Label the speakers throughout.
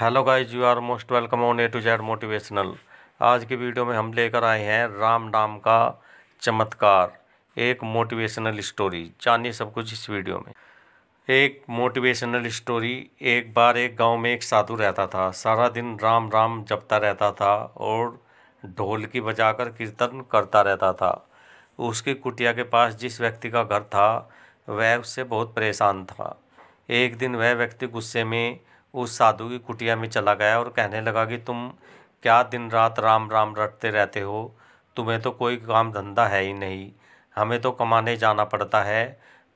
Speaker 1: hello guys you are most welcome on A to Z motivational आज की video में हम लेकर आए हैं राम नाम का चमत्कार एक मोटिवेशनल स्टोरी जानिए सब कुछ इस वीडियो में एक मोटिवेशनल स्टोरी एक बार एक गांव में एक साधु रहता था सारा दिन राम राम जपता रहता था और ढोल की बजाकर कीर्तन करता रहता था उसकी कुटिया के पास जिस व्यक्ति का घर था वह उससे बहुत परेशान था एक दिन वह व्यक्ति गुस्से में उस साधु की कुटिया में चला गया और कहने लगा कि तुम क्या दिन रात राम राम रटते रहते हो तुम्हें तो कोई काम धंधा है ही नहीं हमें तो कमाने जाना पड़ता है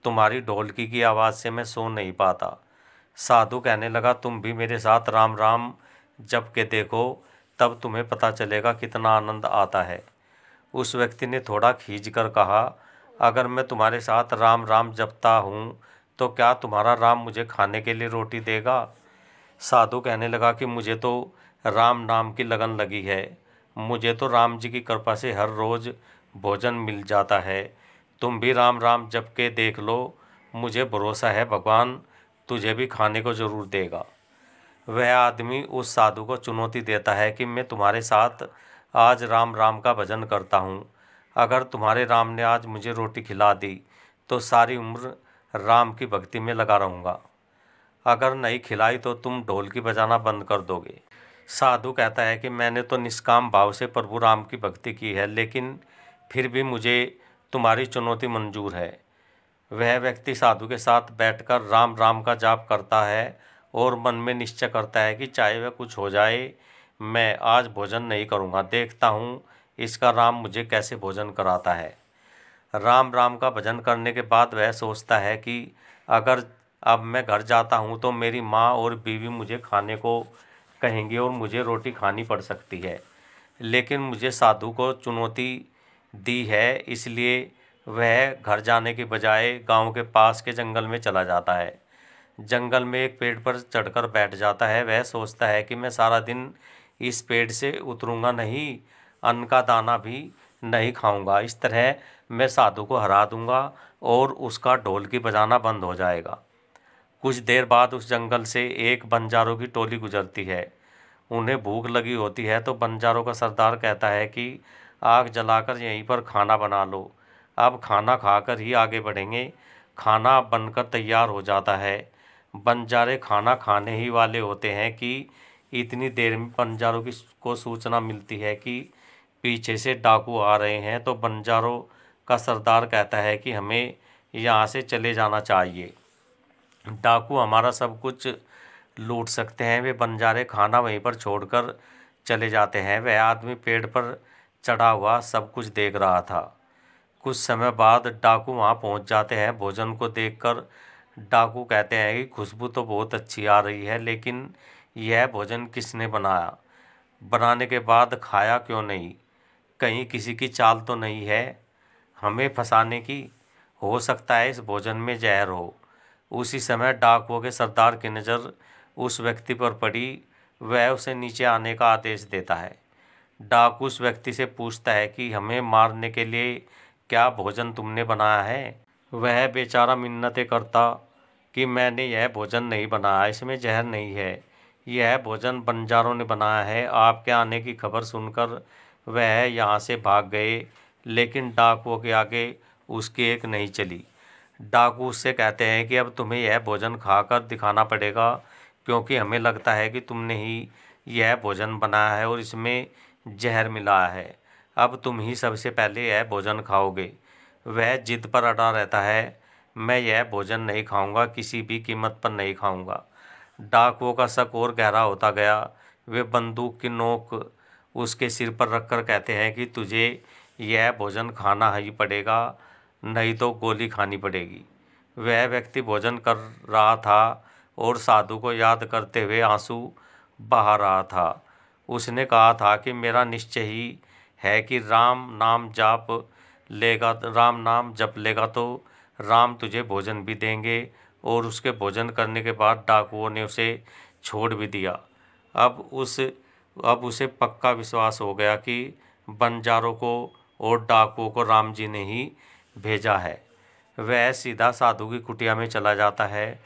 Speaker 1: तुम्हारी ढोलकी की आवाज़ से मैं सो नहीं पाता साधु कहने लगा तुम भी मेरे साथ राम राम जप के देखो तब तुम्हें पता चलेगा कितना आनंद आता है उस व्यक्ति ने थोड़ा खींच कर कहा अगर मैं तुम्हारे साथ राम राम जपता हूँ तो क्या तुम्हारा राम मुझे खाने के लिए रोटी देगा साधु कहने लगा कि मुझे तो राम नाम की लगन लगी है मुझे तो राम जी की कृपा से हर रोज़ भोजन मिल जाता है तुम भी राम राम जप के देख लो मुझे भरोसा है भगवान तुझे भी खाने को ज़रूर देगा वह आदमी उस साधु को चुनौती देता है कि मैं तुम्हारे साथ आज राम राम का भजन करता हूँ अगर तुम्हारे राम ने आज मुझे रोटी खिला दी तो सारी उम्र राम की भक्ति में लगा रहूँगा अगर नहीं खिलाई तो तुम ढोलकी बजाना बंद कर दोगे साधु कहता है कि मैंने तो निष्काम भाव से प्रभु राम की भक्ति की है लेकिन फिर भी मुझे तुम्हारी चुनौती मंजूर है वह व्यक्ति साधु के साथ बैठकर राम राम का जाप करता है और मन में निश्चय करता है कि चाहे वह कुछ हो जाए मैं आज भोजन नहीं करूँगा देखता हूँ इसका राम मुझे कैसे भोजन कराता है राम राम का भजन करने के बाद वह सोचता है कि अगर अब मैं घर जाता हूँ तो मेरी माँ और बीवी मुझे खाने को कहेंगे और मुझे रोटी खानी पड़ सकती है लेकिन मुझे साधु को चुनौती दी है इसलिए वह घर जाने के बजाय गांव के पास के जंगल में चला जाता है जंगल में एक पेड़ पर चढ़कर बैठ जाता है वह सोचता है कि मैं सारा दिन इस पेड़ से उतरूँगा नहीं अन्न का दाना भी नहीं खाऊंगा इस तरह मैं साधु को हरा दूंगा और उसका ढोल की बजाना बंद हो जाएगा कुछ देर बाद उस जंगल से एक बंजारों की टोली गुजरती है उन्हें भूख लगी होती है तो बंजारों का सरदार कहता है कि आग जलाकर यहीं पर खाना बना लो अब खाना खाकर ही आगे बढ़ेंगे खाना बनकर तैयार हो जाता है बंजारे खाना खाने ही वाले होते हैं कि इतनी देर में बंजारों की को सूचना मिलती है कि पीछे से डाकू आ रहे हैं तो बंजारों का सरदार कहता है कि हमें यहाँ से चले जाना चाहिए डाकू हमारा सब कुछ लूट सकते हैं वे बंजारे खाना वहीं पर छोड़कर चले जाते हैं वह आदमी पेड़ पर चढ़ा हुआ सब कुछ देख रहा था कुछ समय बाद डाकू वहाँ पहुँच जाते हैं भोजन को देखकर डाकू कहते हैं कि खुशबू तो बहुत अच्छी आ रही है लेकिन यह भोजन किसने बनाया बनाने के बाद खाया क्यों नहीं कहीं किसी की चाल तो नहीं है हमें फंसाने की हो सकता है इस भोजन में जहर हो उसी समय डाकुओं के सरदार की नज़र उस व्यक्ति पर पड़ी वह उसे नीचे आने का आदेश देता है डाकू उस व्यक्ति से पूछता है कि हमें मारने के लिए क्या भोजन तुमने बनाया है वह बेचारा मिन्नतें करता कि मैंने यह भोजन नहीं बनाया इसमें जहर नहीं है यह भोजन बंजारों ने बनाया है आपके आने की खबर सुनकर वह यहाँ से भाग गए लेकिन डाकुओं के आगे उसकी एक नहीं चली डाकू उससे कहते हैं कि अब तुम्हें यह भोजन खाकर दिखाना पड़ेगा क्योंकि हमें लगता है कि तुमने ही यह भोजन बनाया है और इसमें जहर मिला है अब तुम ही सबसे पहले यह भोजन खाओगे वह जिद पर अटा रहता है मैं यह भोजन नहीं खाऊंगा किसी भी कीमत पर नहीं खाऊंगा डाकुओं का शक और गहरा होता गया वे बंदूक की नोक उसके सिर पर रखकर कहते हैं कि तुझे यह भोजन खाना ही पड़ेगा नहीं तो गोली खानी पड़ेगी वह व्यक्ति भोजन कर रहा था और साधु को याद करते हुए आंसू बहा रहा था उसने कहा था कि मेरा निश्चय ही है कि राम नाम जाप लेगा राम नाम जप लेगा तो राम तुझे भोजन भी देंगे और उसके भोजन करने के बाद डाकुओं ने उसे छोड़ भी दिया अब उस अब उसे पक्का विश्वास हो गया कि बंजारों को और डाकुओं को राम जी ने ही भेजा है वह सीधा साधु की कुटिया में चला जाता है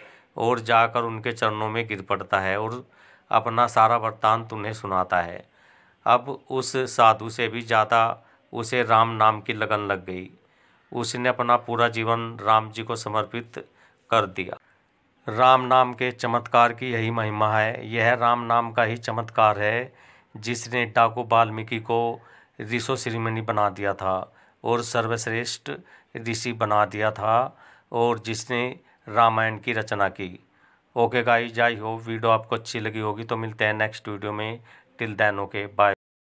Speaker 1: और जाकर उनके चरणों में गिर पड़ता है और अपना सारा वरतान उन्हें सुनाता है अब उस साधु से भी ज़्यादा उसे राम नाम की लगन लग गई उसने अपना पूरा जीवन राम जी को समर्पित कर दिया राम नाम के चमत्कार की यही महिमा है यह राम नाम का ही चमत्कार है जिसने डाकू वाल्मीकि को ऋषो श्रीमणि बना दिया था और सर्वश्रेष्ठ ऋषि बना दिया था और जिसने रामायण की रचना की ओके गाई जाई हो वीडियो आपको अच्छी लगी होगी तो मिलते हैं नेक्स्ट वीडियो में टिल दैन ओके बाय